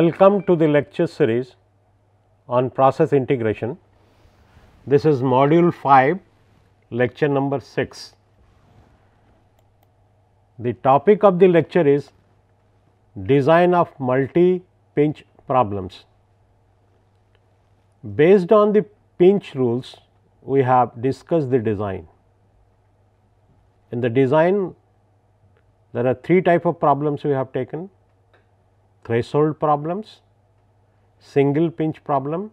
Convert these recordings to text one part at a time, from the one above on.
Welcome to the lecture series on process integration. This is module 5, lecture number 6. The topic of the lecture is design of multi pinch problems. Based on the pinch rules, we have discussed the design. In the design, there are three type of problems we have taken threshold problems, single pinch problem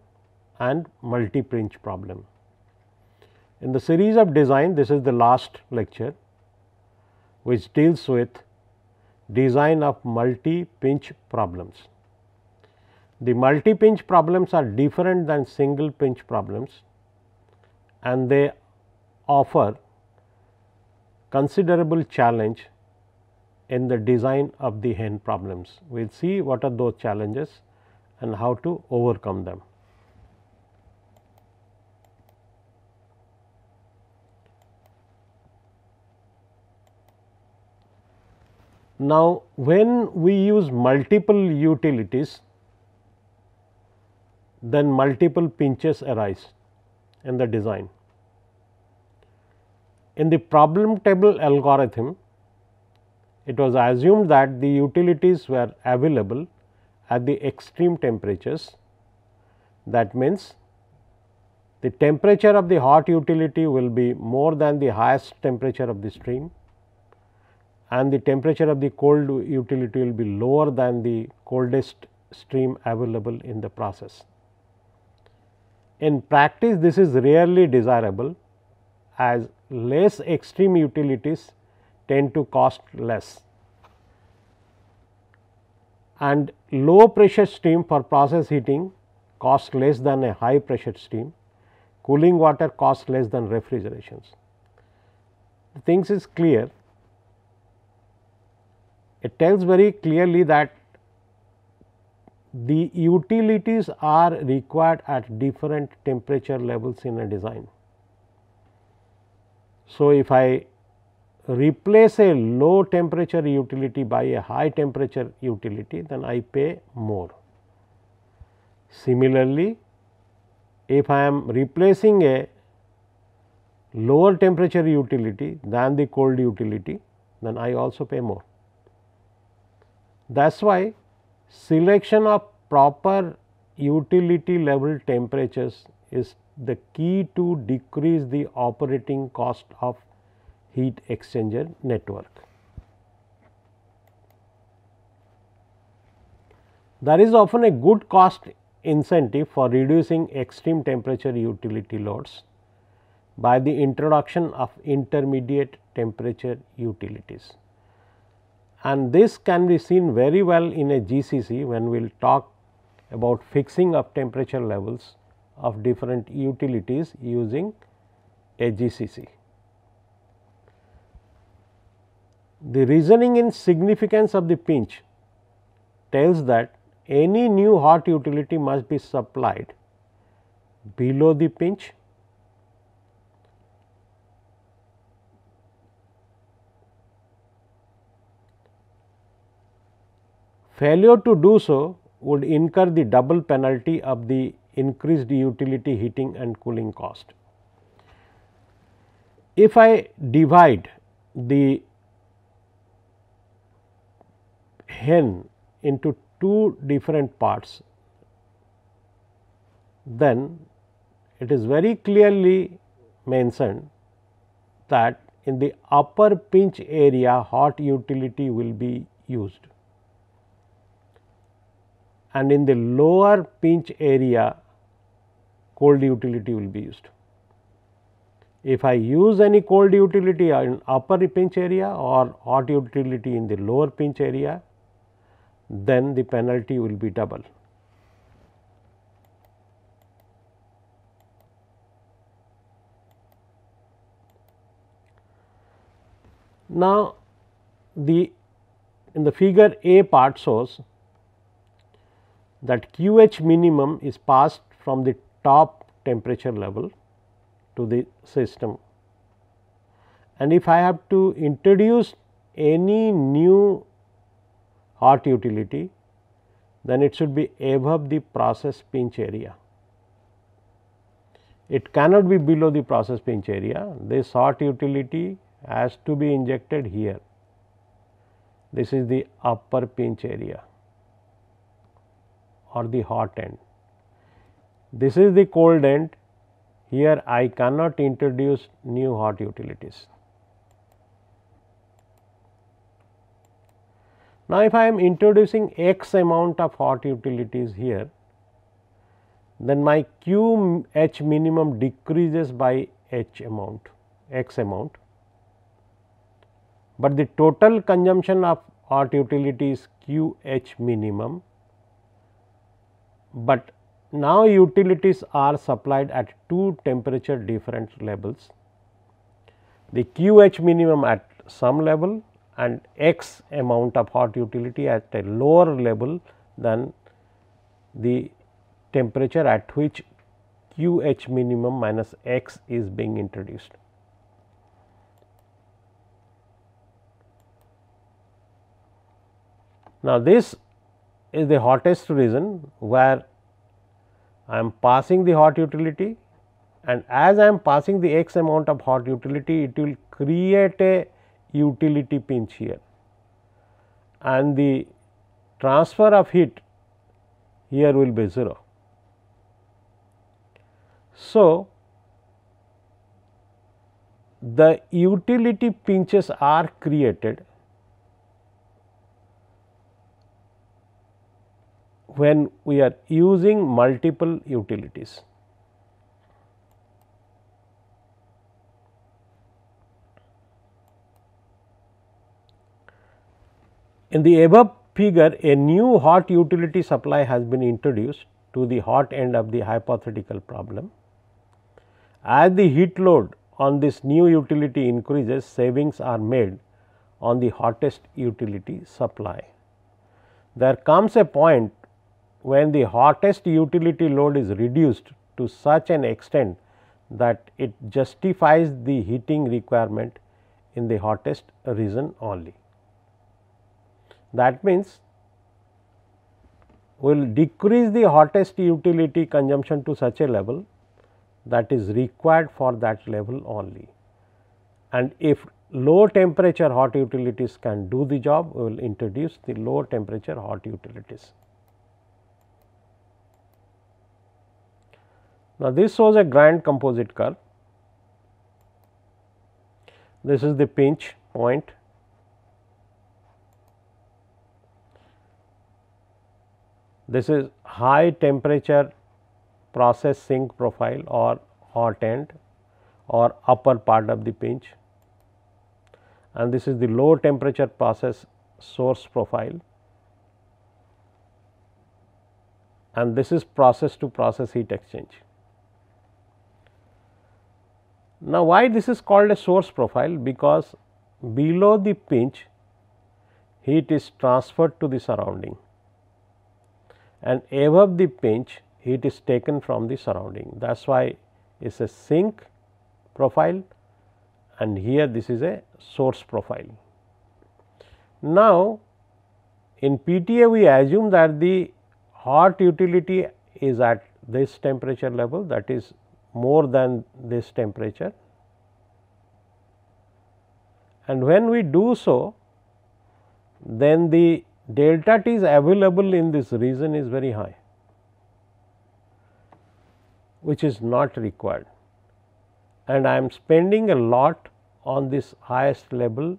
and multi pinch problem. In the series of design, this is the last lecture which deals with design of multi pinch problems. The multi pinch problems are different than single pinch problems and they offer considerable challenge in the design of the hen problems. We will see what are those challenges and how to overcome them. Now, when we use multiple utilities, then multiple pinches arise in the design. In the problem table algorithm, it was assumed that the utilities were available at the extreme temperatures. That means, the temperature of the hot utility will be more than the highest temperature of the stream and the temperature of the cold utility will be lower than the coldest stream available in the process. In practice, this is rarely desirable as less extreme utilities tend to cost less. And low pressure steam for process heating cost less than a high pressure steam, cooling water cost less than refrigerations. The things is clear, it tells very clearly that the utilities are required at different temperature levels in a design. So, if I replace a low temperature utility by a high temperature utility, then I pay more. Similarly, if I am replacing a lower temperature utility than the cold utility, then I also pay more. That is why selection of proper utility level temperatures is the key to decrease the operating cost of heat exchanger network. There is often a good cost incentive for reducing extreme temperature utility loads by the introduction of intermediate temperature utilities. And this can be seen very well in a GCC when we will talk about fixing of temperature levels of different utilities using a GCC. The reasoning in significance of the pinch tells that any new hot utility must be supplied below the pinch Failure to do so would incur the double penalty of the increased utility heating and cooling cost. If I divide the hen into two different parts, then it is very clearly mentioned that in the upper pinch area hot utility will be used and in the lower pinch area cold utility will be used. If I use any cold utility in upper pinch area or hot utility in the lower pinch area, then the penalty will be double. Now, the in the figure A part shows that QH minimum is passed from the top temperature level to the system. And if I have to introduce any new hot utility then it should be above the process pinch area. It cannot be below the process pinch area this hot utility has to be injected here this is the upper pinch area or the hot end. This is the cold end here I cannot introduce new hot utilities. Now, if I am introducing x amount of hot utilities here, then my Q H minimum decreases by H amount, x amount, but the total consumption of hot utilities Q H minimum, but now utilities are supplied at two temperature different levels, the Q H minimum at some level and x amount of hot utility at a lower level than the temperature at which q h minimum minus x is being introduced. Now, this is the hottest region where I am passing the hot utility and as I am passing the x amount of hot utility, it will create a utility pinch here and the transfer of heat here will be 0. So, the utility pinches are created when we are using multiple utilities. In the above figure a new hot utility supply has been introduced to the hot end of the hypothetical problem. As the heat load on this new utility increases savings are made on the hottest utility supply. There comes a point when the hottest utility load is reduced to such an extent that it justifies the heating requirement in the hottest region only. That means, we will decrease the hottest utility consumption to such a level that is required for that level only. And if low temperature hot utilities can do the job, we will introduce the low temperature hot utilities. Now, this shows a grand composite curve. This is the pinch point This is high temperature process sink profile or hot end or upper part of the pinch and this is the low temperature process source profile and this is process to process heat exchange. Now, why this is called a source profile? Because below the pinch heat is transferred to the surrounding and above the pinch heat is taken from the surrounding. That is why it is a sink profile and here this is a source profile. Now, in PTA we assume that the hot utility is at this temperature level that is more than this temperature. And when we do so, then the delta t is available in this region is very high which is not required and I am spending a lot on this highest level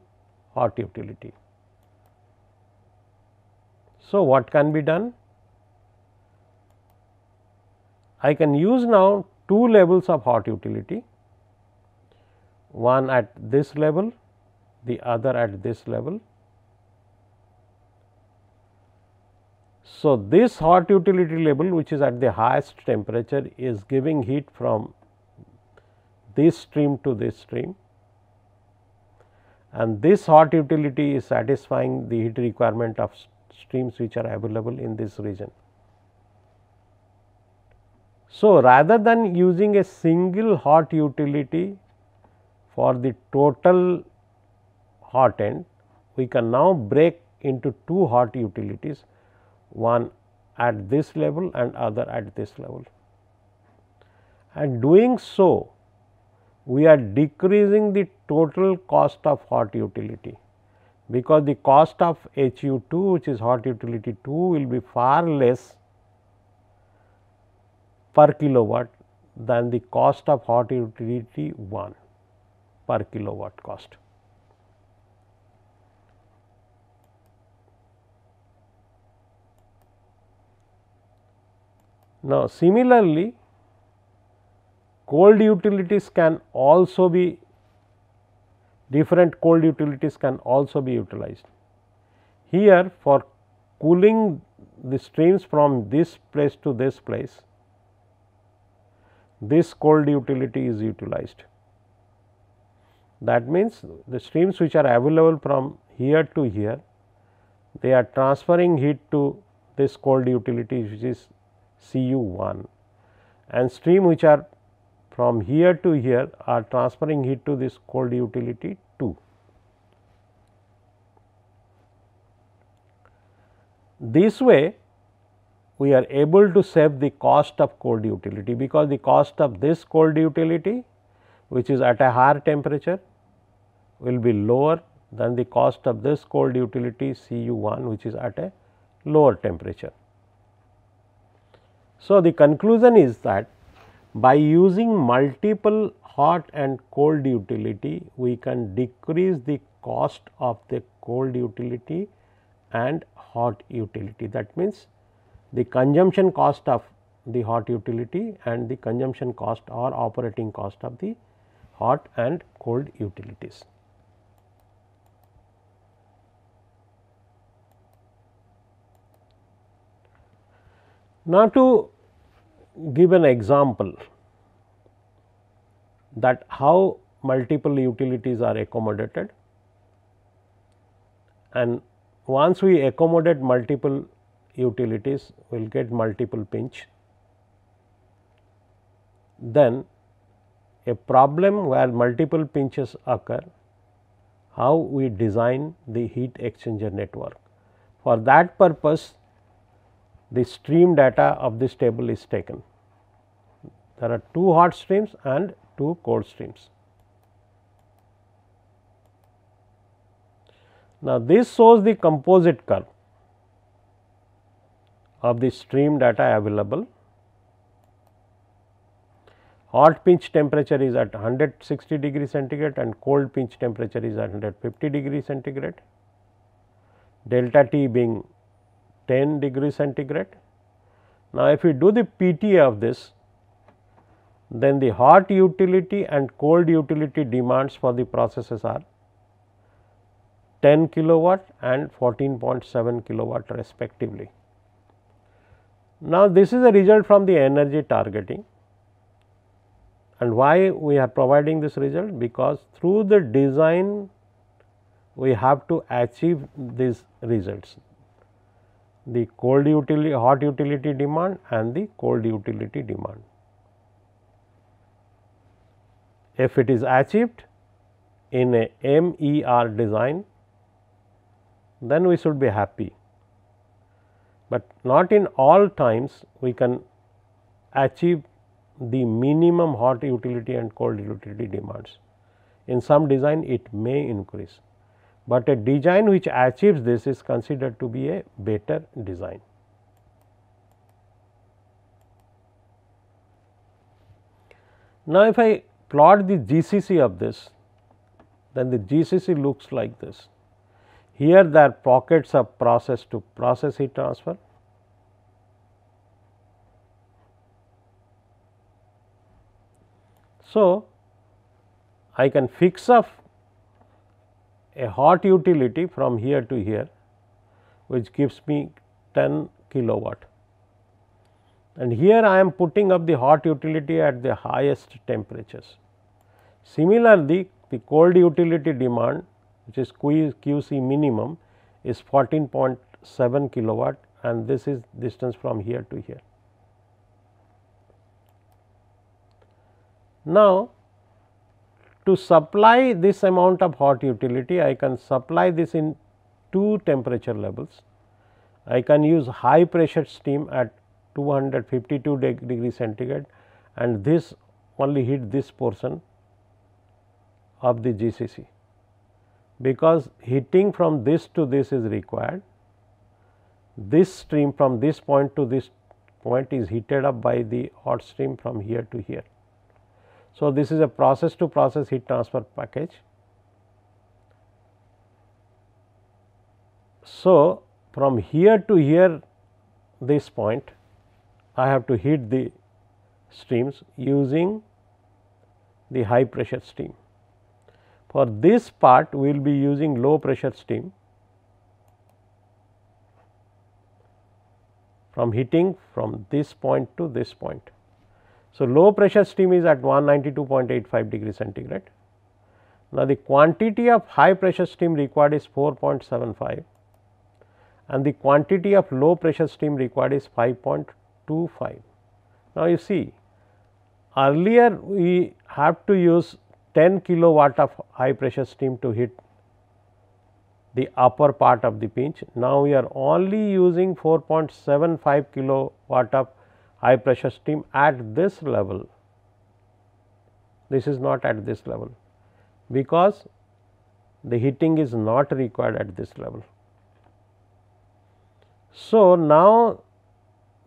hot utility. So, what can be done? I can use now two levels of hot utility, one at this level, the other at this level So, this hot utility level which is at the highest temperature is giving heat from this stream to this stream and this hot utility is satisfying the heat requirement of streams which are available in this region. So, rather than using a single hot utility for the total hot end, we can now break into two hot utilities one at this level and other at this level. And doing so, we are decreasing the total cost of hot utility, because the cost of HU 2 which is hot utility 2 will be far less per kilowatt than the cost of hot utility 1 per kilowatt cost. Now, similarly, cold utilities can also be different cold utilities can also be utilized. Here for cooling the streams from this place to this place, this cold utility is utilized. That means, the streams which are available from here to here, they are transferring heat to this cold utility which is Cu1 and stream which are from here to here are transferring heat to this cold utility 2. This way we are able to save the cost of cold utility because the cost of this cold utility which is at a higher temperature will be lower than the cost of this cold utility Cu1 which is at a lower temperature. So, the conclusion is that by using multiple hot and cold utility, we can decrease the cost of the cold utility and hot utility. That means, the consumption cost of the hot utility and the consumption cost or operating cost of the hot and cold utilities. Now, to give an example that how multiple utilities are accommodated and once we accommodate multiple utilities we will get multiple pinch. Then a problem where multiple pinches occur how we design the heat exchanger network. For that purpose the stream data of this table is taken. There are two hot streams and two cold streams. Now, this shows the composite curve of the stream data available. Hot pinch temperature is at 160 degree centigrade and cold pinch temperature is at 150 degree centigrade, delta T being 10 degree centigrade. Now, if we do the PTA of this, then the hot utility and cold utility demands for the processes are 10 kilowatt and 14.7 kilowatt respectively. Now, this is a result from the energy targeting and why we are providing this result because through the design we have to achieve these results the cold utility hot utility demand and the cold utility demand. If it is achieved in a MER design, then we should be happy, but not in all times we can achieve the minimum hot utility and cold utility demands. In some design it may increase but a design which achieves this is considered to be a better design. Now, if I plot the GCC of this, then the GCC looks like this. Here there are pockets of process to process heat transfer. So, I can fix up a hot utility from here to here which gives me 10 kilowatt. And here I am putting up the hot utility at the highest temperatures. Similarly, the cold utility demand which is QC minimum is 14.7 kilowatt and this is distance from here to here. Now, to supply this amount of hot utility I can supply this in two temperature levels. I can use high pressure steam at 252 degree centigrade and this only heat this portion of the GCC because heating from this to this is required. This stream from this point to this point is heated up by the hot stream from here to here. So, this is a process to process heat transfer package. So, from here to here this point I have to heat the streams using the high pressure steam. For this part we will be using low pressure steam from heating from this point to this point. So, low pressure steam is at 192.85 degree centigrade. Now, the quantity of high pressure steam required is 4.75 and the quantity of low pressure steam required is 5.25. Now, you see earlier we have to use 10 kilowatt of high pressure steam to hit the upper part of the pinch. Now, we are only using 4.75 kilowatt of high pressure steam at this level. This is not at this level because the heating is not required at this level. So, now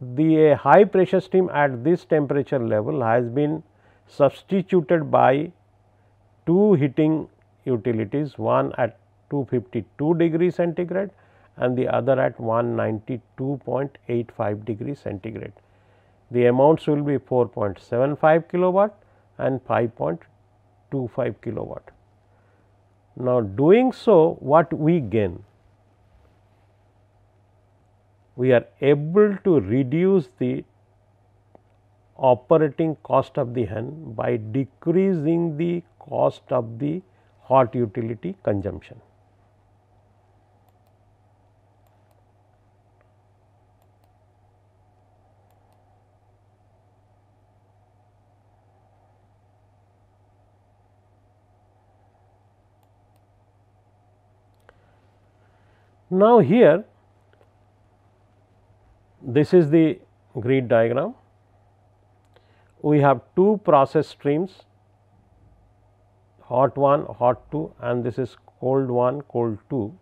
the high pressure steam at this temperature level has been substituted by two heating utilities one at 252 degree centigrade and the other at 192.85 degree centigrade the amounts will be 4.75 kilowatt and 5.25 kilowatt. Now, doing so what we gain? We are able to reduce the operating cost of the hen by decreasing the cost of the hot utility consumption. Now, here this is the grid diagram. We have two process streams hot 1, hot 2 and this is cold 1, cold 2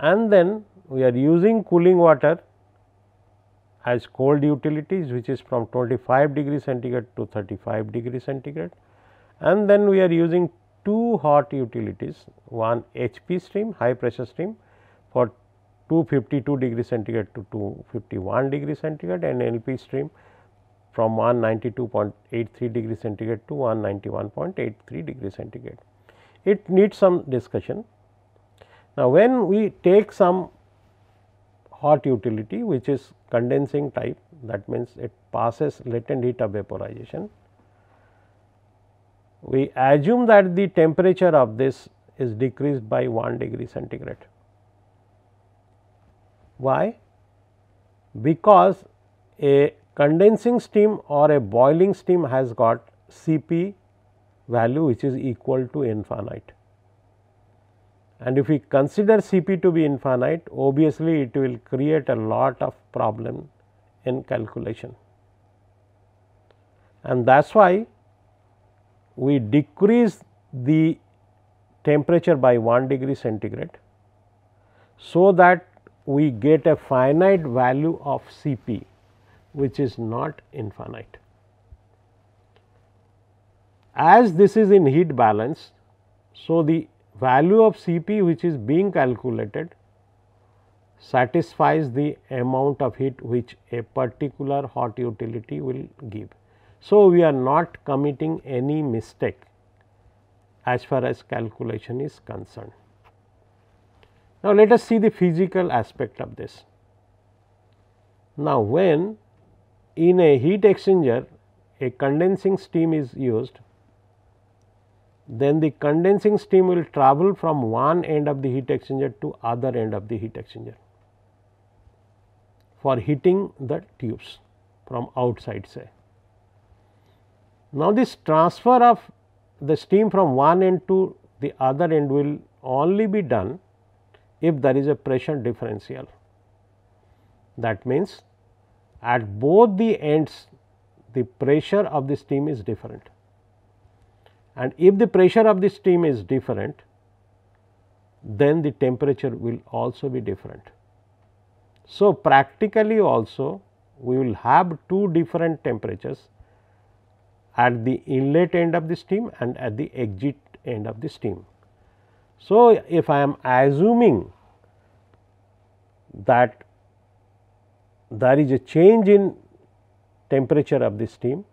and then we are using cooling water as cold utilities which is from 25 degree centigrade to 35 degree centigrade and then we are using two hot utilities one HP stream high pressure stream for 252 degree centigrade to 251 degree centigrade and LP stream from 192.83 degree centigrade to 191.83 degree centigrade. It needs some discussion. Now, when we take some hot utility which is condensing type that means it passes latent heat of vaporization we assume that the temperature of this is decreased by 1 degree centigrade. Why? Because a condensing steam or a boiling steam has got Cp value which is equal to infinite. And if we consider Cp to be infinite, obviously it will create a lot of problem in calculation. And that is why we decrease the temperature by 1 degree centigrade. So, that we get a finite value of Cp which is not infinite. As this is in heat balance, so the value of Cp which is being calculated satisfies the amount of heat which a particular hot utility will give. So, we are not committing any mistake as far as calculation is concerned. Now, let us see the physical aspect of this. Now, when in a heat exchanger a condensing steam is used, then the condensing steam will travel from one end of the heat exchanger to other end of the heat exchanger for heating the tubes from outside say. Now, this transfer of the steam from one end to the other end will only be done if there is a pressure differential. That means, at both the ends the pressure of the steam is different and if the pressure of the steam is different then the temperature will also be different. So, practically also we will have two different temperatures at the inlet end of the steam and at the exit end of the steam. So, if I am assuming that there is a change in temperature of the steam,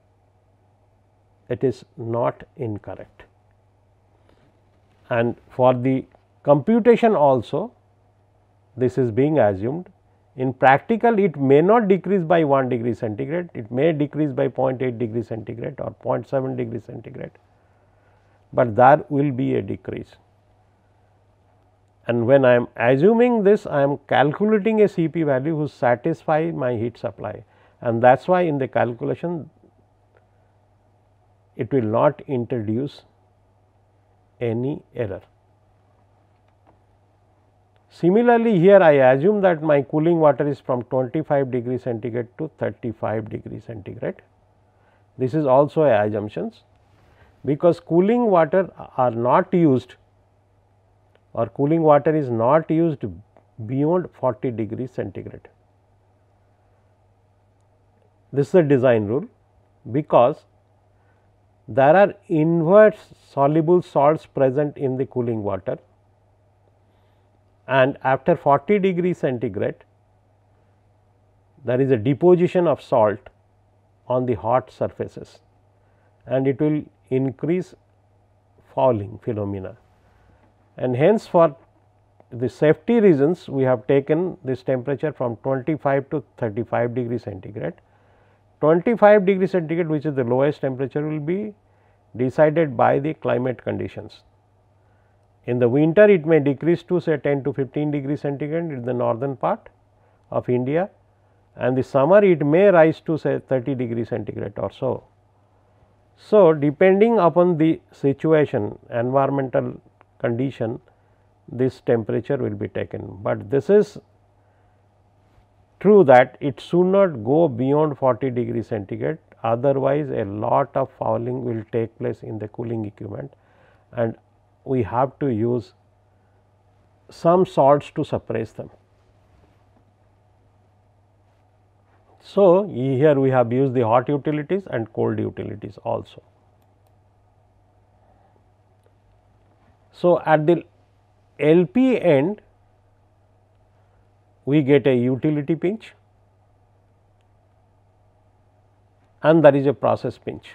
it is not incorrect. And for the computation also, this is being assumed in practical it may not decrease by 1 degree centigrade, it may decrease by 0.8 degree centigrade or 0.7 degree centigrade, but there will be a decrease. And when I am assuming this I am calculating a Cp value who satisfy my heat supply and that is why in the calculation it will not introduce any error. Similarly, here I assume that my cooling water is from 25 degree centigrade to 35 degree centigrade. This is also a assumptions because cooling water are not used or cooling water is not used beyond 40 degree centigrade. This is a design rule because there are inverse soluble salts present in the cooling water and after 40 degree centigrade there is a deposition of salt on the hot surfaces and it will increase fouling phenomena. And hence for the safety reasons we have taken this temperature from 25 to 35 degree centigrade. 25 degree centigrade which is the lowest temperature will be decided by the climate conditions. In the winter it may decrease to say 10 to 15 degree centigrade in the northern part of India and the summer it may rise to say 30 degree centigrade or so. So, depending upon the situation environmental condition this temperature will be taken, but this is true that it should not go beyond 40 degree centigrade otherwise a lot of fouling will take place in the cooling equipment and we have to use some salts to suppress them. So, here we have used the hot utilities and cold utilities also. So, at the LP end we get a utility pinch and there is a process pinch.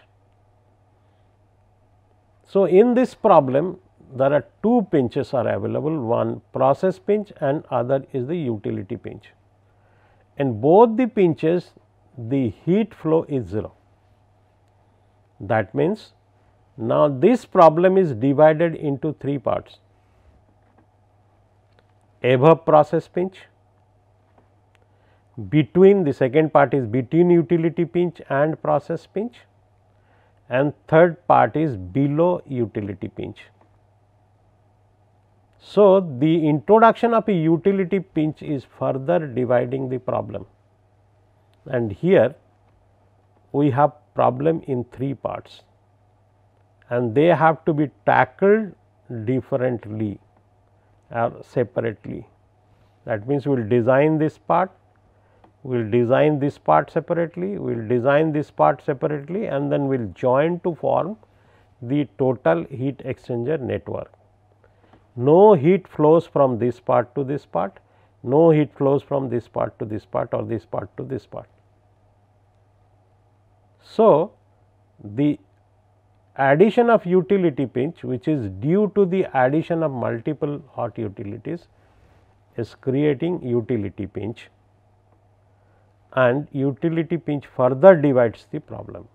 So, in this problem there are two pinches are available one process pinch and other is the utility pinch. In both the pinches the heat flow is 0. That means, now this problem is divided into three parts above process pinch, between the second part is between utility pinch and process pinch and third part is below utility pinch. So, the introduction of a utility pinch is further dividing the problem and here we have problem in three parts and they have to be tackled differently or separately. That means, we will design this part, we will design this part separately, we will design this part separately and then we will join to form the total heat exchanger network no heat flows from this part to this part, no heat flows from this part to this part or this part to this part. So, the addition of utility pinch which is due to the addition of multiple hot utilities is creating utility pinch and utility pinch further divides the problem.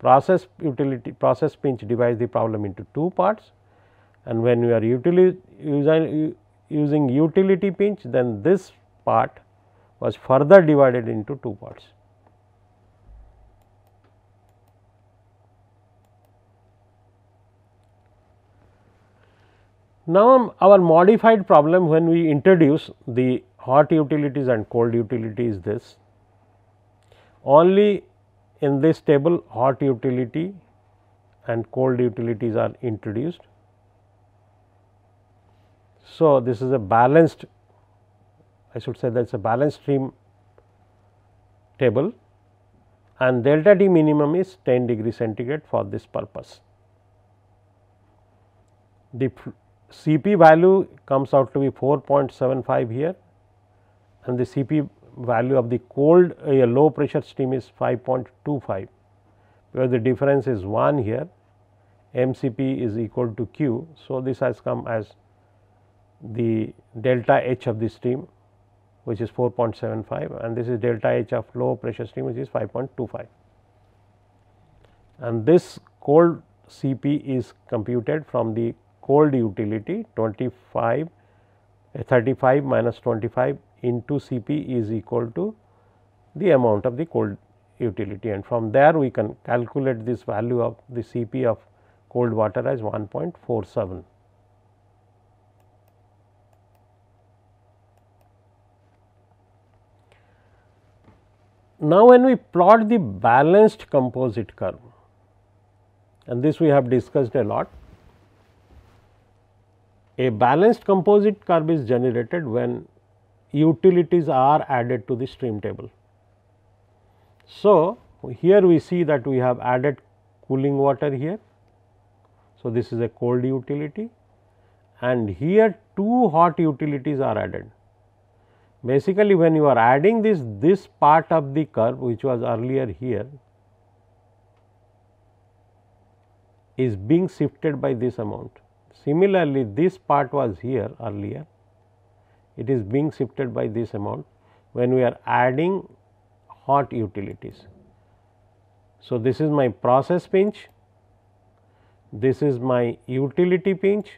Process utility process pinch divides the problem into two parts and when we are utility, using utility pinch then this part was further divided into two parts. Now, our modified problem when we introduce the hot utilities and cold utility is this. Only in this table hot utility and cold utilities are introduced so, this is a balanced I should say that is a balanced stream table and delta T minimum is 10 degree centigrade for this purpose. The Cp value comes out to be 4.75 here and the Cp value of the cold uh, low pressure stream is 5.25 where the difference is 1 here mCp is equal to Q. So, this has come as the delta H of the stream which is 4.75 and this is delta H of low pressure stream which is 5.25. And this cold CP is computed from the cold utility 25 35 minus 25 into Cp is equal to the amount of the cold utility and from there we can calculate this value of the Cp of cold water as 1.47. Now, when we plot the balanced composite curve and this we have discussed a lot, a balanced composite curve is generated when utilities are added to the stream table. So, here we see that we have added cooling water here. So, this is a cold utility and here two hot utilities are added. Basically, when you are adding this, this part of the curve which was earlier here is being shifted by this amount. Similarly, this part was here earlier, it is being shifted by this amount when we are adding hot utilities. So, this is my process pinch, this is my utility pinch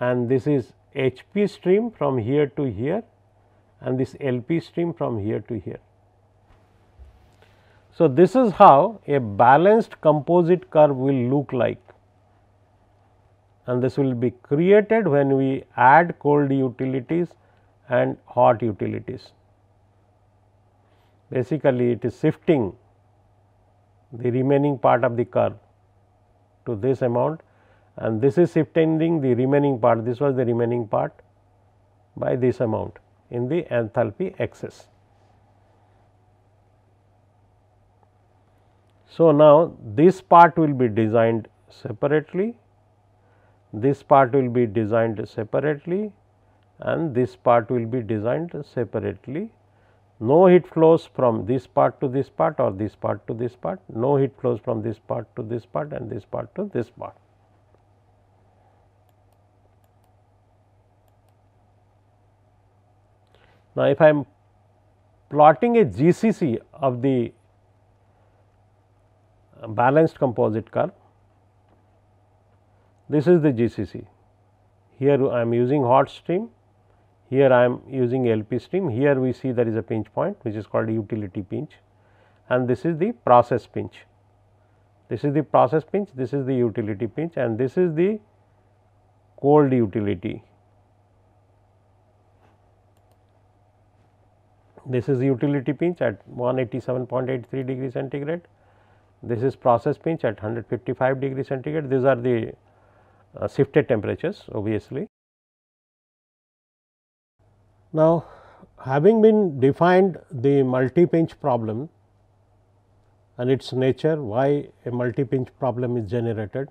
and this is HP stream from here to here and this LP stream from here to here. So, this is how a balanced composite curve will look like and this will be created when we add cold utilities and hot utilities. Basically, it is shifting the remaining part of the curve to this amount and this is shifting the remaining part, this was the remaining part by this amount in the enthalpy axis. So, now this part will be designed separately, this part will be designed separately and this part will be designed separately. No heat flows from this part to this part or this part to this part, no heat flows from this part to this part and this part to this part. Now, if I am plotting a GCC of the balanced composite curve, this is the GCC. Here I am using hot stream, here I am using LP stream, here we see there is a pinch point which is called utility pinch and this is the process pinch. This is the process pinch, this is the utility pinch and this is the cold utility This is utility pinch at 187.83 degree centigrade. This is process pinch at 155 degree centigrade. These are the uh, shifted temperatures obviously. Now, having been defined the multi pinch problem and its nature, why a multi pinch problem is generated.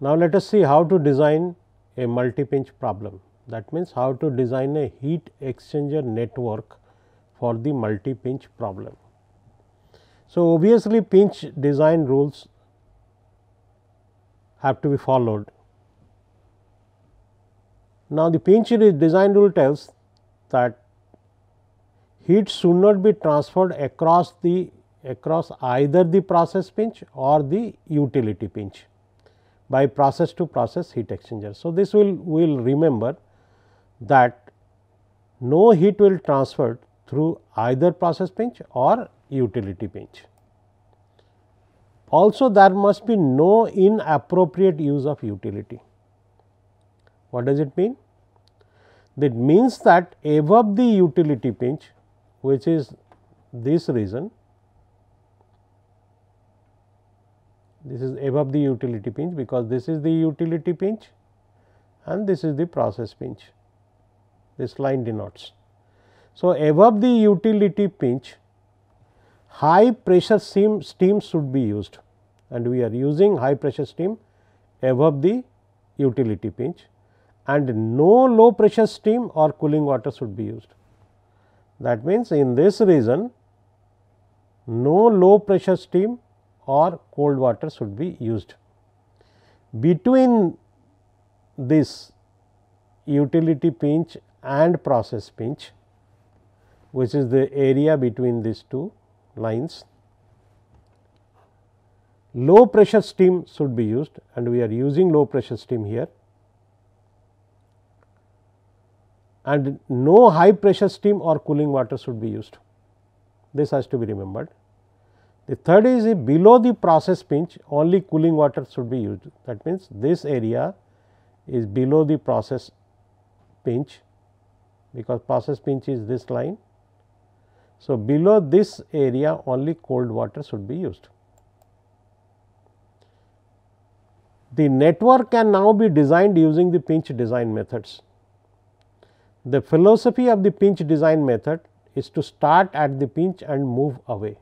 Now, let us see how to design a multi pinch problem. That means, how to design a heat exchanger network for the multi pinch problem. So, obviously, pinch design rules have to be followed. Now, the pinch design rule tells that heat should not be transferred across the across either the process pinch or the utility pinch by process to process heat exchanger. So, this will will remember that no heat will transfer through either process pinch or utility pinch. Also there must be no inappropriate use of utility. What does it mean? That means that above the utility pinch which is this region, this is above the utility pinch because this is the utility pinch and this is the process pinch this line denotes. So, above the utility pinch high pressure steam, steam should be used and we are using high pressure steam above the utility pinch and no low pressure steam or cooling water should be used. That means, in this region no low pressure steam or cold water should be used. Between this utility pinch and process pinch which is the area between these two lines. Low pressure steam should be used and we are using low pressure steam here and no high pressure steam or cooling water should be used. This has to be remembered. The third is below the process pinch only cooling water should be used that means, this area is below the process pinch because process pinch is this line. So, below this area only cold water should be used. The network can now be designed using the pinch design methods. The philosophy of the pinch design method is to start at the pinch and move away.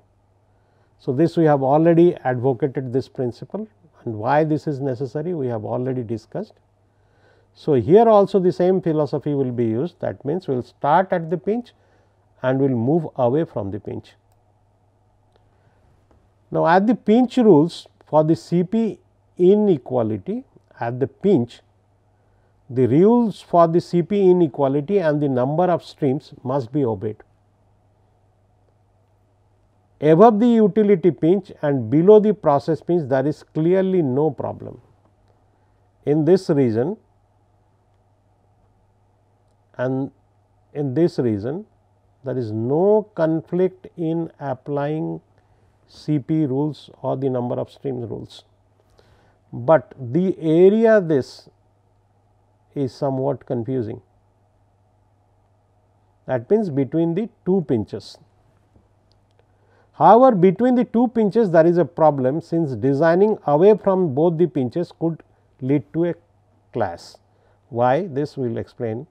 So, this we have already advocated this principle and why this is necessary we have already discussed. So, here also the same philosophy will be used that means we will start at the pinch and will move away from the pinch. Now, at the pinch rules for the Cp inequality at the pinch the rules for the Cp inequality and the number of streams must be obeyed. Above the utility pinch and below the process pinch there is clearly no problem. In this region and in this reason there is no conflict in applying CP rules or the number of streams rules. But the area this is somewhat confusing that means between the two pinches. However, between the two pinches there is a problem since designing away from both the pinches could lead to a clash. Why this we will explain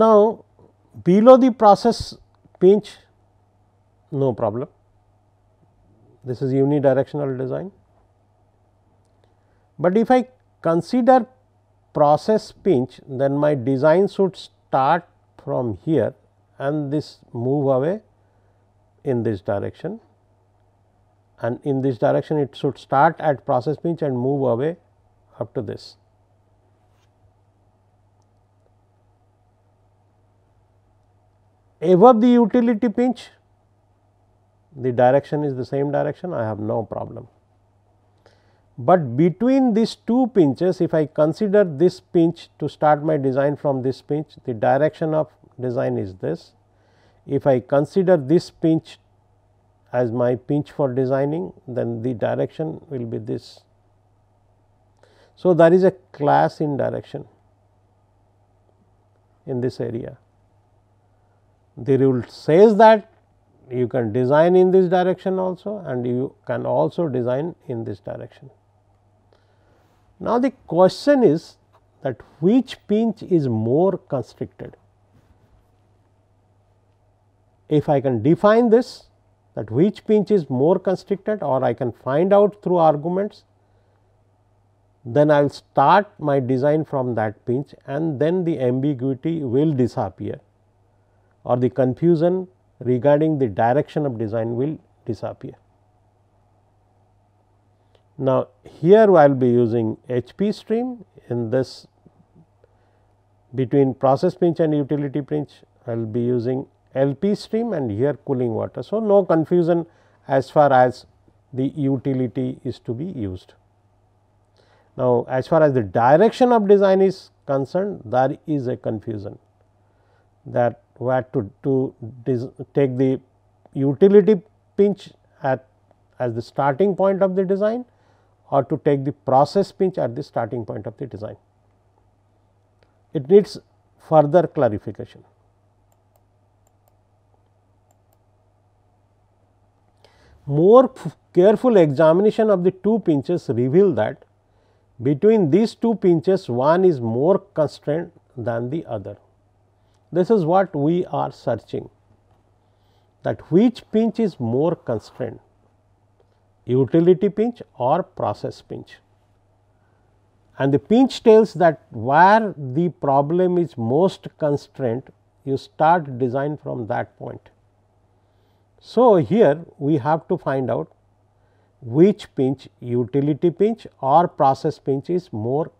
Now, below the process pinch no problem, this is unidirectional design. But if I consider process pinch then my design should start from here and this move away in this direction and in this direction it should start at process pinch and move away up to this. above the utility pinch the direction is the same direction I have no problem. But between these two pinches if I consider this pinch to start my design from this pinch the direction of design is this. If I consider this pinch as my pinch for designing then the direction will be this. So, there is a class in direction in this area the rule says that you can design in this direction also and you can also design in this direction. Now, the question is that which pinch is more constricted? If I can define this that which pinch is more constricted or I can find out through arguments, then I will start my design from that pinch and then the ambiguity will disappear or the confusion regarding the direction of design will disappear. Now, here I will be using HP stream in this between process pinch and utility pinch I will be using LP stream and here cooling water. So, no confusion as far as the utility is to be used. Now, as far as the direction of design is concerned there is a confusion that what to, to take the utility pinch at as the starting point of the design or to take the process pinch at the starting point of the design. It needs further clarification. More careful examination of the two pinches reveal that between these two pinches one is more constrained than the other. This is what we are searching that which pinch is more constrained utility pinch or process pinch. And the pinch tells that where the problem is most constrained you start design from that point. So, here we have to find out which pinch utility pinch or process pinch is more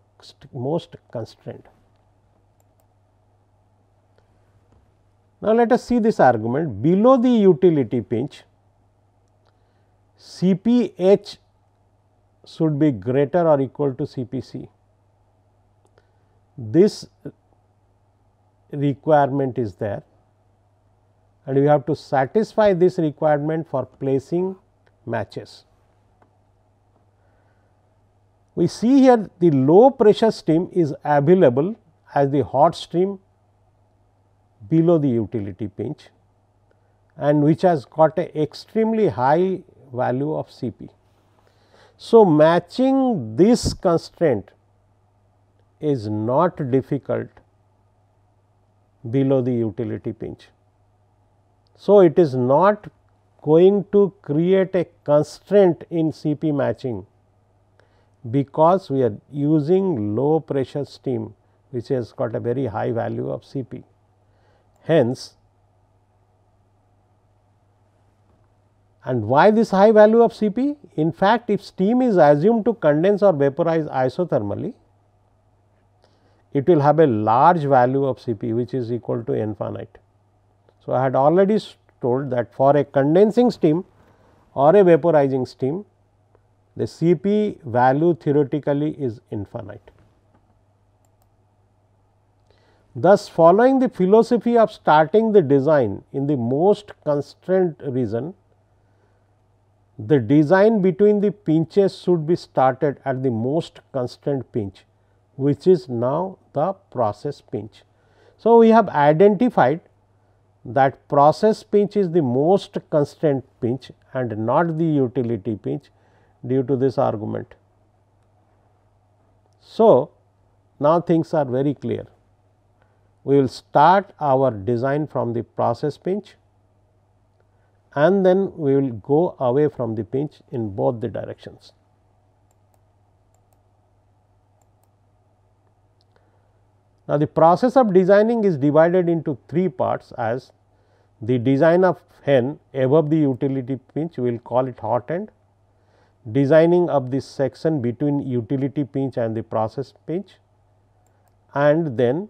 most constrained. Now, let us see this argument below the utility pinch CPH should be greater or equal to CPC. This requirement is there and we have to satisfy this requirement for placing matches. We see here the low pressure stream is available as the hot stream below the utility pinch and which has got a extremely high value of Cp. So, matching this constraint is not difficult below the utility pinch. So, it is not going to create a constraint in Cp matching because we are using low pressure steam which has got a very high value of Cp. Hence, and why this high value of Cp? In fact, if steam is assumed to condense or vaporize isothermally, it will have a large value of Cp which is equal to infinite. So, I had already told that for a condensing steam or a vaporizing steam, the Cp value theoretically is infinite. Thus, following the philosophy of starting the design in the most constrained region, the design between the pinches should be started at the most constrained pinch, which is now the process pinch. So, we have identified that process pinch is the most constrained pinch and not the utility pinch due to this argument. So, now things are very clear we will start our design from the process pinch and then we will go away from the pinch in both the directions. Now, the process of designing is divided into three parts as the design of hen above the utility pinch we will call it hot end, designing of this section between utility pinch and the process pinch and then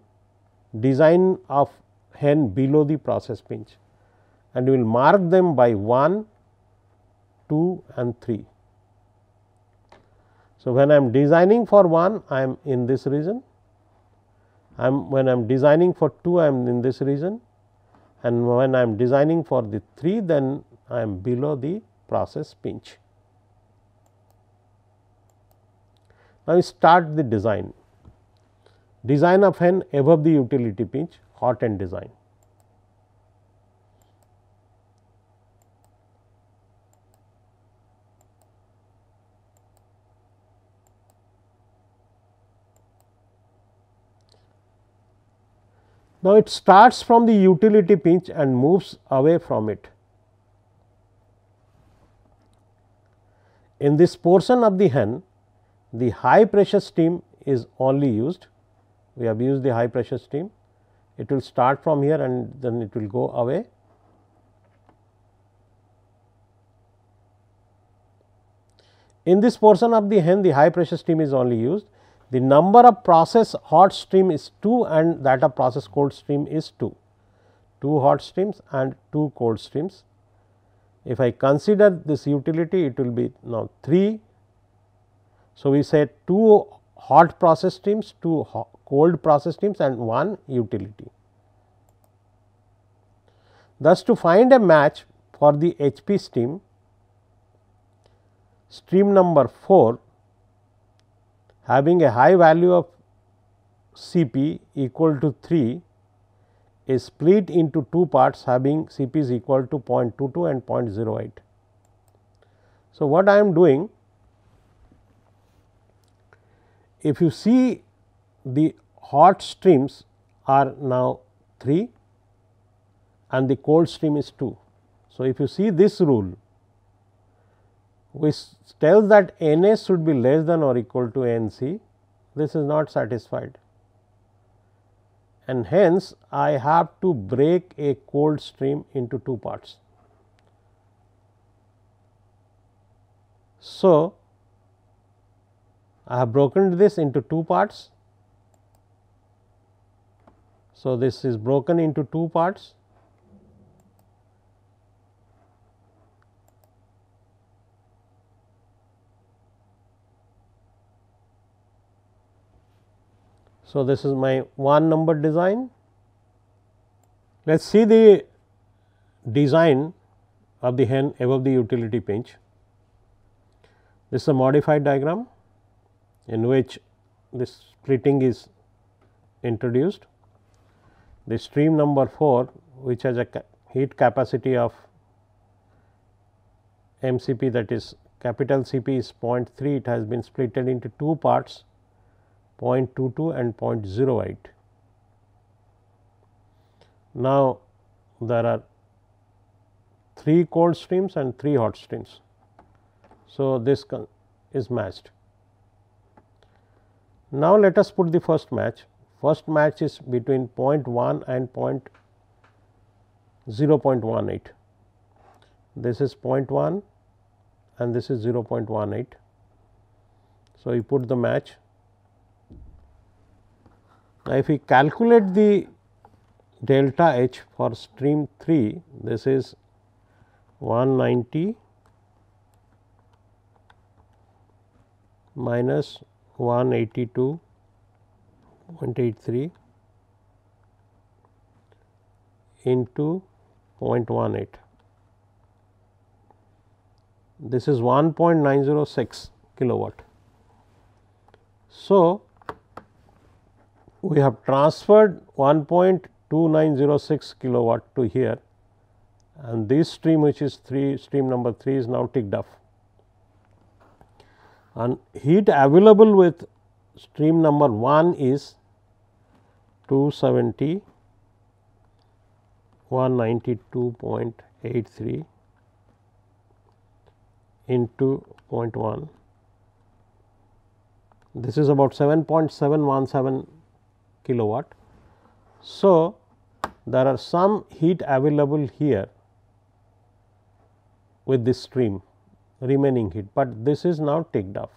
design of hen below the process pinch and we will mark them by 1, 2 and 3. So, when I am designing for 1 I am in this region, I am when I am designing for 2 I am in this region and when I am designing for the 3 then I am below the process pinch. Now, we start the design design of fan above the utility pitch hot end design. Now, it starts from the utility pinch and moves away from it. In this portion of the hen, the high pressure steam is only used we have used the high pressure stream. It will start from here and then it will go away. In this portion of the hen the high pressure stream is only used. The number of process hot stream is 2 and that of process cold stream is 2, 2 hot streams and 2 cold streams. If I consider this utility it will be now 3. So, we say 2 hot process streams, 2 hot cold process streams and one utility. Thus, to find a match for the HP stream, stream number 4 having a high value of Cp equal to 3 is split into two parts having Cp is equal to 0.22 and 0.08. So, what I am doing if you see the hot streams are now 3 and the cold stream is 2. So, if you see this rule which tells that NS should be less than or equal to N C, this is not satisfied and hence I have to break a cold stream into two parts. So, I have broken this into two parts so, this is broken into two parts. So, this is my one number design. Let us see the design of the hen above the utility pinch. This is a modified diagram in which this splitting is introduced the stream number 4 which has a heat capacity of MCP that is capital Cp is 0.3 it has been splitted into two parts 0.22 and 0.08. Now, there are 3 cold streams and 3 hot streams. So, this is matched. Now, let us put the first match first match is between 0.1 and 0 0.18. This is 0.1 and this is 0 0.18. So, you put the match. Now, if we calculate the delta H for stream 3, this is 190 minus 182 0.83 into 0.18. This is 1.906 kilowatt. So, we have transferred 1.2906 kilowatt to here and this stream which is 3 stream number 3 is now ticked off and heat available with stream number 1 is 270 192.83 into 0.1. This is about 7.717 kilowatt. So, there are some heat available here with this stream remaining heat, but this is now ticked off.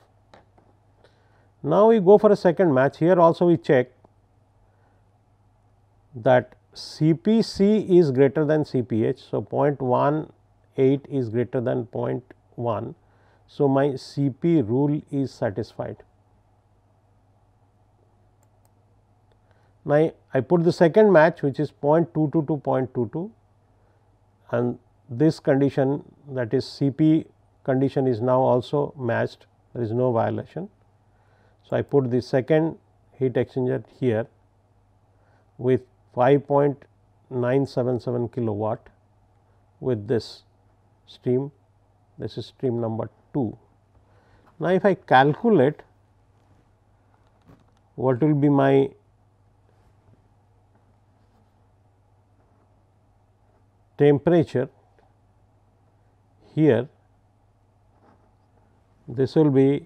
Now, we go for a second match here also we check that CPC is greater than CPH. So, 0.18 is greater than 0.1. So, my CP rule is satisfied. Now, I put the second match which is 0.22 to 0.22 and this condition that is CP condition is now also matched there is no violation. So, I put the second heat exchanger here with 5.977 kilowatt with this stream this is stream number 2. Now, if I calculate what will be my temperature here this will be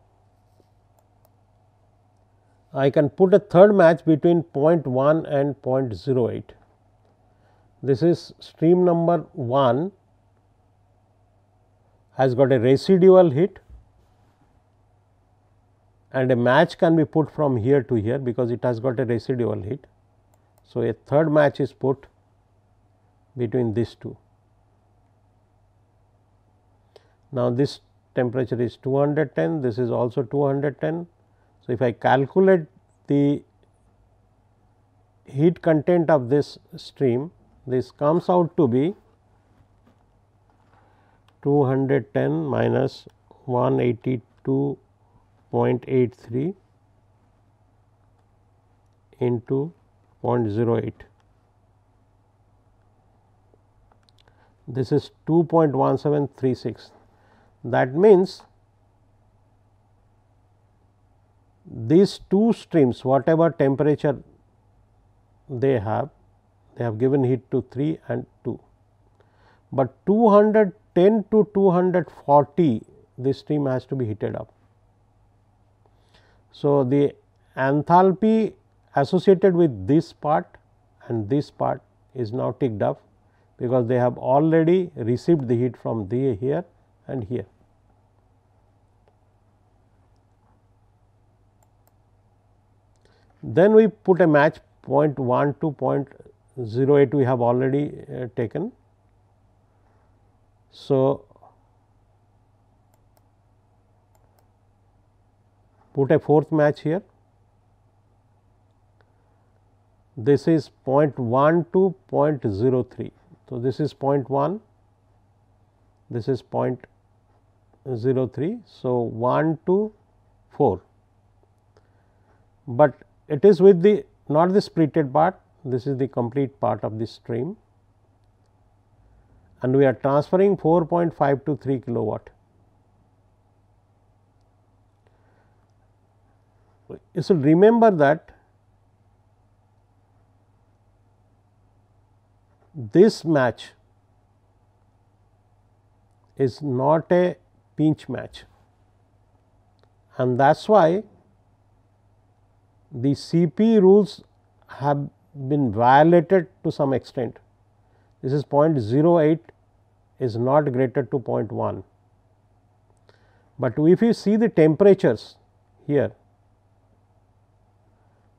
I can put a third match between 0.1 and 0.08. This is stream number 1 has got a residual heat and a match can be put from here to here because it has got a residual heat. So, a third match is put between these two. Now, this temperature is 210, this is also 210 so, if I calculate the heat content of this stream, this comes out to be 210 minus 182.83 into 0.08. This is 2.1736. That means, these two streams whatever temperature they have they have given heat to 3 and 2, but 210 to 240 this stream has to be heated up. So, the enthalpy associated with this part and this part is now ticked up because they have already received the heat from the here and here. Then we put a match 0.1 to 0.08 we have already uh, taken. So, put a fourth match here. This is 0.1 to 0.03. So, this is 0.1, this is 0.03. So, 1 to 4, but it is with the not the splitted part, this is the complete part of the stream and we are transferring 4.5 to 3 kilowatt. You should remember that this match is not a pinch match and that is why the CP rules have been violated to some extent. This is 0.08 is not greater to 0.1. But if you see the temperatures here,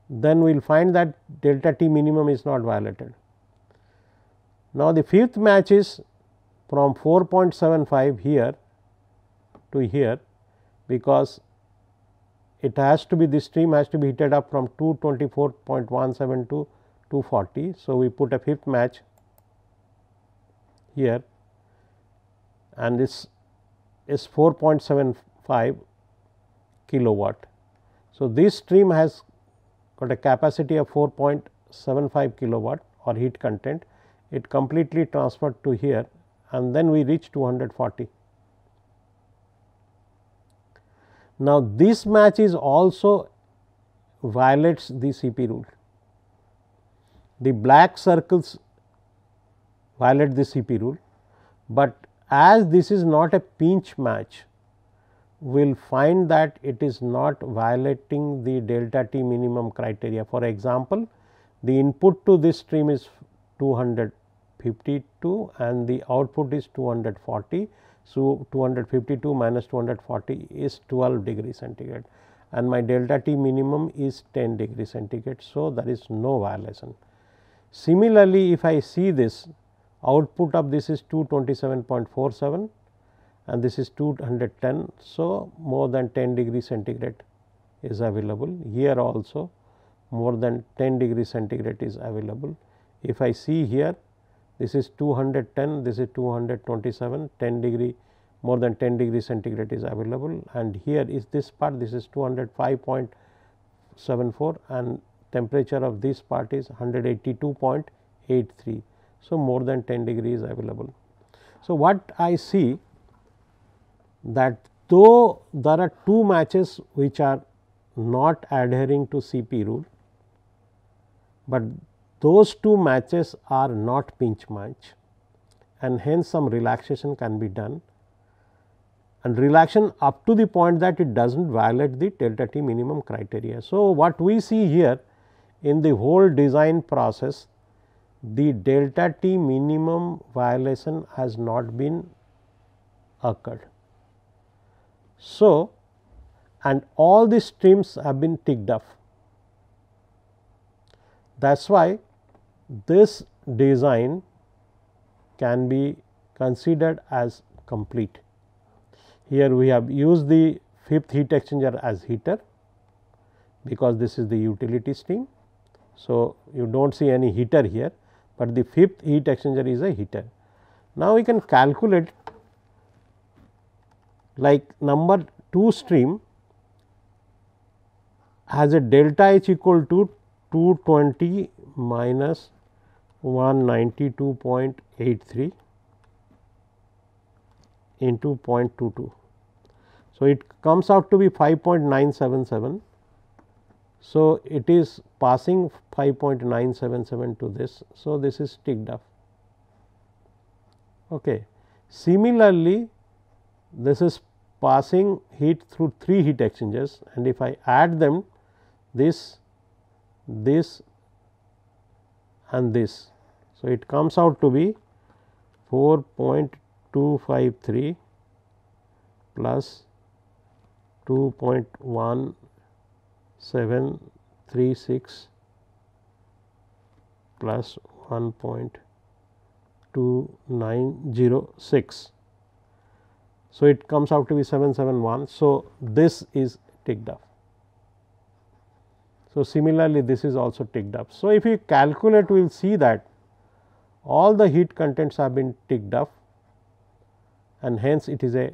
then we will find that delta T minimum is not violated. Now, the fifth match is from 4.75 here to here because it has to be this stream has to be heated up from 224.17 to 240. So, we put a fifth match here and this is 4.75 kilowatt. So, this stream has got a capacity of 4.75 kilowatt or heat content. It completely transferred to here and then we reach 240. Now, this match is also violates the CP rule. The black circles violate the CP rule, but as this is not a pinch match, we will find that it is not violating the delta T minimum criteria. For example, the input to this stream is 252 and the output is 240 so, 252 minus 240 is 12 degree centigrade and my delta T minimum is 10 degree centigrade. So, there is no violation. Similarly, if I see this output of this is 227.47 and this is 210. So, more than 10 degree centigrade is available here also more than 10 degree centigrade is available. If I see here this is 210, this is 227, 10 degree more than 10 degree centigrade is available and here is this part this is 205.74 and temperature of this part is 182.83. So, more than 10 degree is available. So, what I see that though there are two matches which are not adhering to CP rule, but those two matches are not pinch match and hence some relaxation can be done and relaxation up to the point that it does not violate the delta T minimum criteria. So, what we see here in the whole design process the delta T minimum violation has not been occurred. So, and all the streams have been ticked off. That is why this design can be considered as complete. Here we have used the fifth heat exchanger as heater because this is the utility stream. So, you do not see any heater here, but the fifth heat exchanger is a heater. Now, we can calculate like number 2 stream has a delta H equal to 220 minus 192.83 into 0.22. So, it comes out to be 5.977. So, it is passing 5.977 to this. So, this is ticked up. Okay. Similarly, this is passing heat through 3 heat exchangers and if I add them this, this and this so, it comes out to be 4.253 plus 2.1736 plus 1.2906. So, it comes out to be 771. So, this is ticked up. So, similarly, this is also ticked up. So, if you calculate we will see that all the heat contents have been ticked off and hence it is a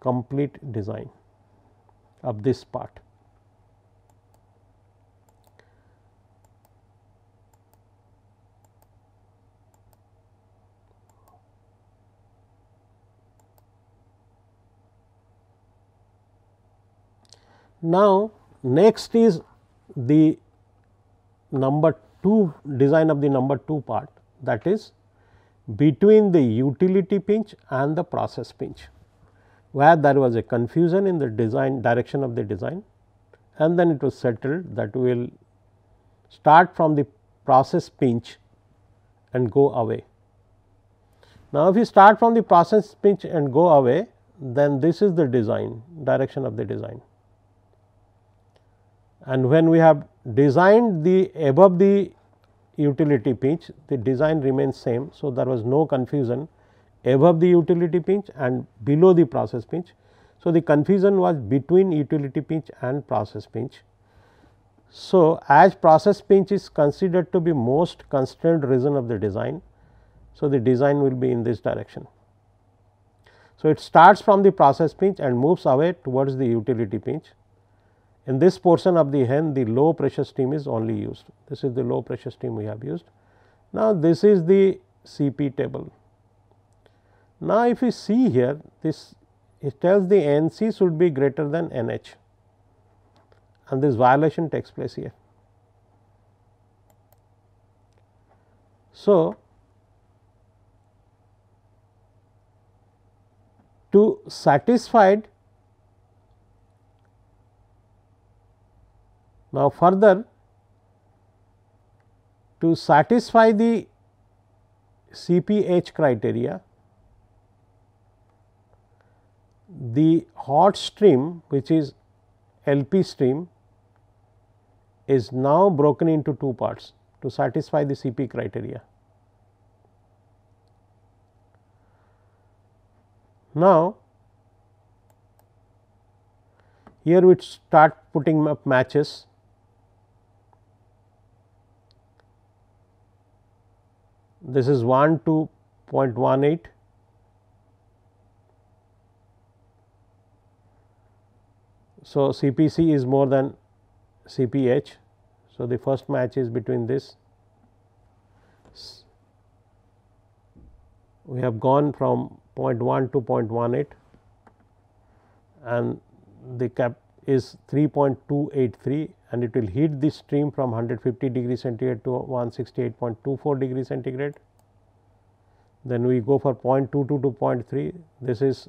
complete design of this part. Now, next is the number 2 design of the number 2 part that is between the utility pinch and the process pinch where there was a confusion in the design direction of the design and then it was settled that we will start from the process pinch and go away. Now, if you start from the process pinch and go away then this is the design direction of the design. And when we have designed the above the utility pitch the design remains same. So, there was no confusion above the utility pitch and below the process pitch. So, the confusion was between utility pitch and process pitch. So, as process pinch is considered to be most constrained region of the design. So, the design will be in this direction. So, it starts from the process pinch and moves away towards the utility pinch. In this portion of the hen the low pressure steam is only used. This is the low pressure steam we have used. Now, this is the CP table. Now, if you see here this it tells the NC should be greater than NH and this violation takes place here. So, to satisfied Now, further to satisfy the CPH criteria, the hot stream which is LP stream is now broken into two parts to satisfy the CP criteria. Now, here we start putting up matches this is 1 to 0.18 So, CPC is more than CPH. So, the first match is between this. We have gone from 0.1 to 0.18 and the cap is 3.283 and it will heat this stream from 150 degree centigrade to 168.24 degree centigrade. Then we go for 0.22 to 0.3 this is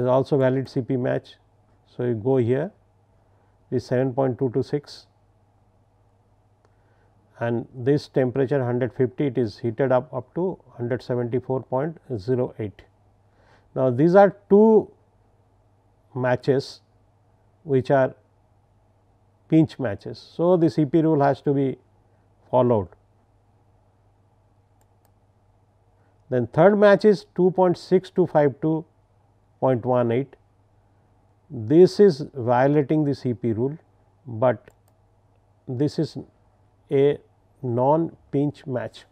is also valid CP match. So, you go here is 7.226 and this temperature 150 it is heated up up to 174.08. Now, these are two matches which are pinch matches. So, the CP rule has to be followed. Then third match is 2.6252.18. to 0.18. This is violating the CP rule, but this is a non pinch match.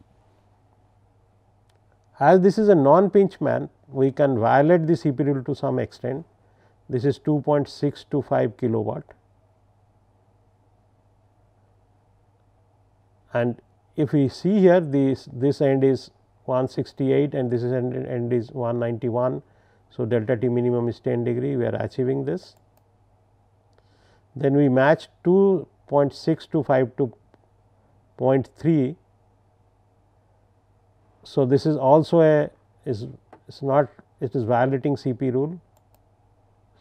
As this is a non pinch man, we can violate the CP rule to some extent this is 2.625 kilowatt and if we see here this this end is 168 and this is end, end is 191. So, delta T minimum is 10 degree we are achieving this. Then we match 2.625 to 0.3. So, this is also a is, is not it is violating CP rule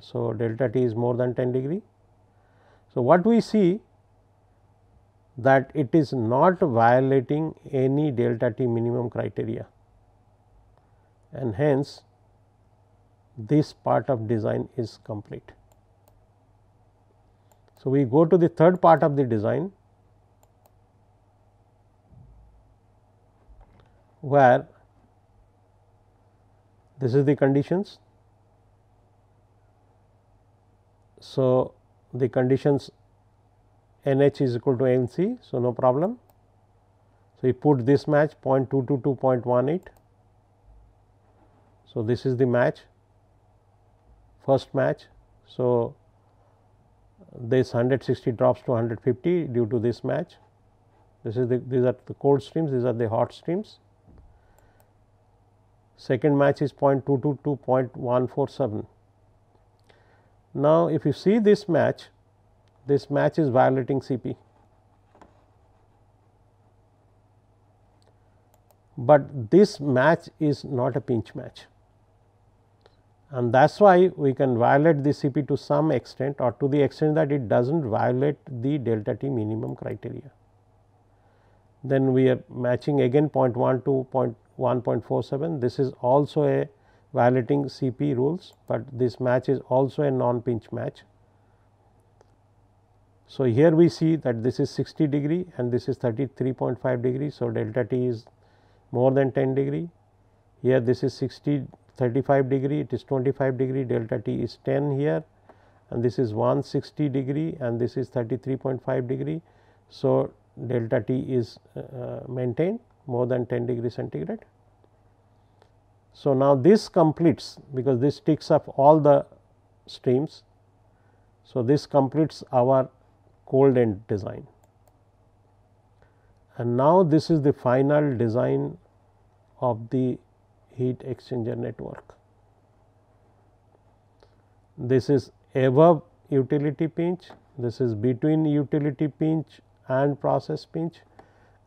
So, delta t is more than 10 degree. So, what we see that it is not violating any delta t minimum criteria and hence this part of design is complete. So, we go to the third part of the design where this is the conditions So, the conditions NH is equal to NC. So, no problem. So, we put this match 0.22 0.18. So, this is the match first match. So, this 160 drops to 150 due to this match. This is the these are the cold streams, these are the hot streams. Second match is 0.22 0.147. Now, if you see this match, this match is violating CP. but this match is not a pinch match and that is why we can violate the CP to some extent or to the extent that it does not violate the delta T minimum criteria. Then we are matching again 0.1 to 0.1.47 this is also a violating CP rules, but this match is also a non-pinch match. So, here we see that this is 60 degree and this is 33.5 degree. So, delta t is more than 10 degree. Here this is 60 35 degree it is 25 degree delta t is 10 here and this is 160 degree and this is 33.5 degree. So, delta t is uh, uh, maintained more than 10 degree centigrade. So, now this completes because this takes up all the streams. So, this completes our cold end design. And now this is the final design of the heat exchanger network. This is above utility pinch, this is between utility pinch and process pinch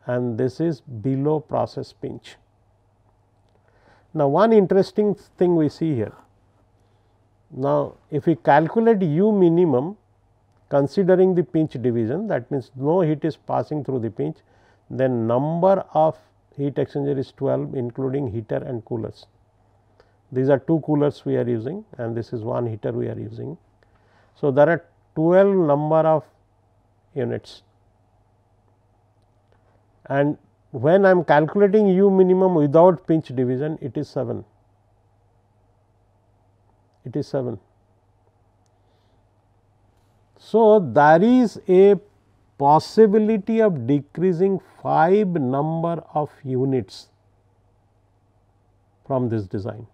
and this is below process pinch. Now, one interesting thing we see here. Now, if we calculate u minimum considering the pinch division that means no heat is passing through the pinch then number of heat exchanger is 12 including heater and coolers. These are two coolers we are using and this is one heater we are using. So, there are 12 number of units and when I am calculating u minimum without pinch division it is 7 it is 7. So, there is a possibility of decreasing 5 number of units from this design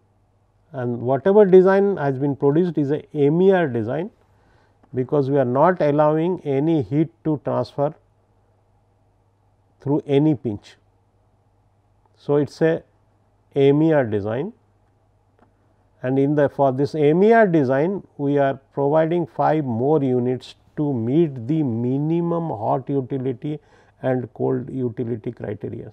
and whatever design has been produced is a MER design because we are not allowing any heat to transfer through any pinch. So, it is a AMER design and in the for this AMER design we are providing 5 more units to meet the minimum hot utility and cold utility criteria.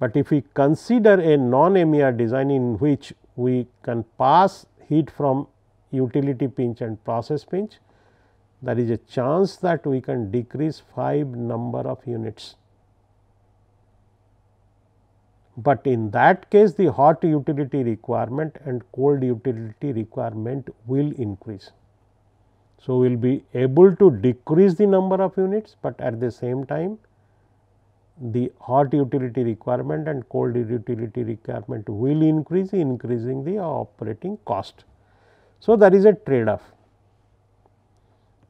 But if we consider a non-MER design in which we can pass heat from utility pinch and process pinch there is a chance that we can decrease 5 number of units. But in that case the hot utility requirement and cold utility requirement will increase. So, we will be able to decrease the number of units, but at the same time the hot utility requirement and cold utility requirement will increase increasing the operating cost. So, there is a trade off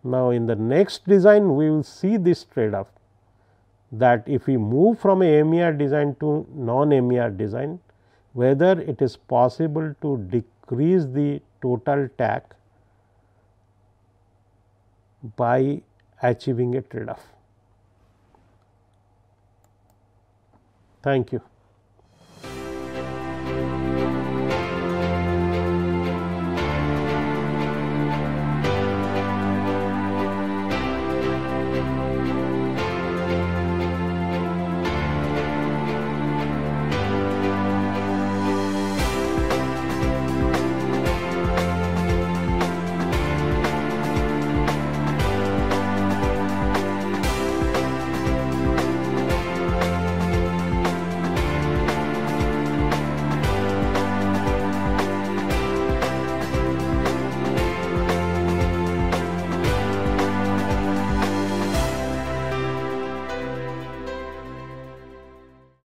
now, in the next design we will see this trade off that if we move from a MER design to non MER design whether it is possible to decrease the total tack by achieving a trade off. Thank you.